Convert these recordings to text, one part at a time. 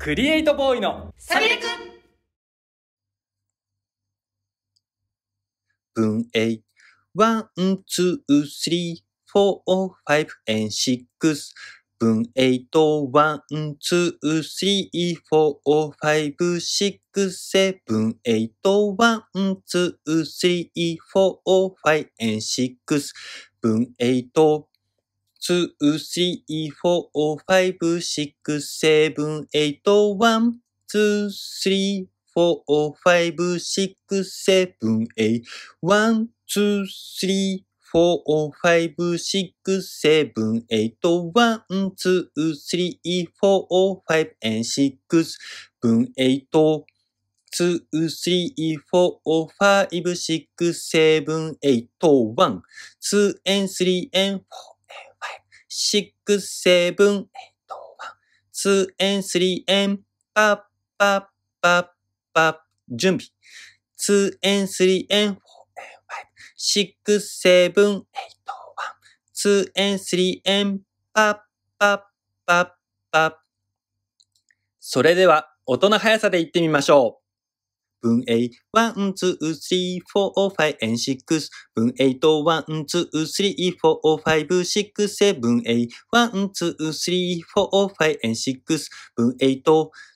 クリエイトボーイのサビレくん文 A 1、2、3、4、5、and 6分8、1、2、3、4、5、6、7、8、1、2、3、4、5、and 6分8、two, three, four, five, six, seven, eight, one, two, three, four, five, six, seven, eight, one, two, three, four, five, six, seven, eight, one, two, three, four, five, and six, seven, eight, two, three, four, five, six, seven, eight, one, two and three and four. six, seven, eight, one, two and three and パッパッパッパッ準備 two and three and four and five, six, seven, eight, one, two and three and パッパッパッパッそれでは音の速さで言ってみましょう。分 A、1、2、3、4、5、and 6。分 A と1、2、3、4、5、6、7、A。1、2、3、4、5、and 6。分 A と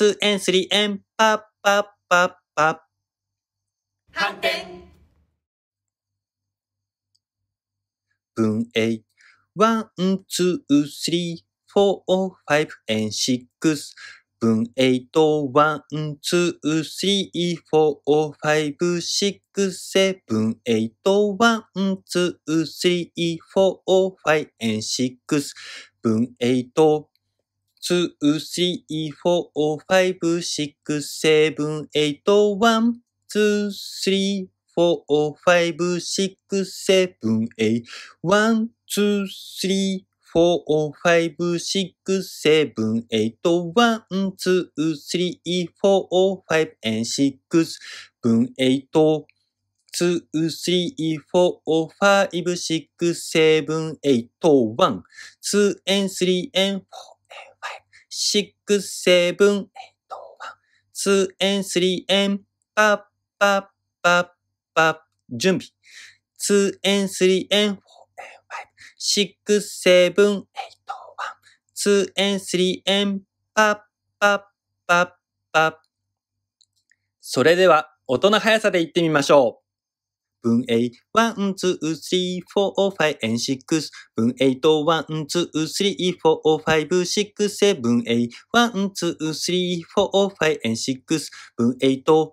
2円3円パッパッパッパッ。反転文 A。ワン、ツー、スリー、フォー、ファイブ、エン、シックス。分と、ワン、ツー、スリー、フォー、ファイブ、シックス、セブン、エイト、ワン、ツー、スリー、フォー、ファイブ、エン、シックス。分と、two, three, four, five, six, seven, eight, one, two, three, four, five, six, seven, eight, one, two, three, four, five, six, seven, eight, one, two, three, four, five, and six, seven, eight, two, three, four, five, six, seven, eight, one, two and three and four. six, seven, eight, one, two and three and パッパッパッパッ準備。two and three and four and five, six, seven, eight, one, two and three and パッパッパッパッ。それでは、音の速さで言ってみましょう。分 A、1、2、3、4、5、and 6、分 A と1、2、3、4、5、6、7、A、1、2、3、4、5、and 6、分 A と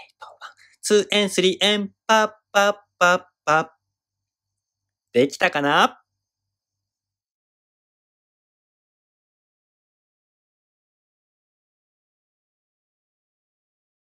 2 and 3 and パッパッパッパッ。できたかな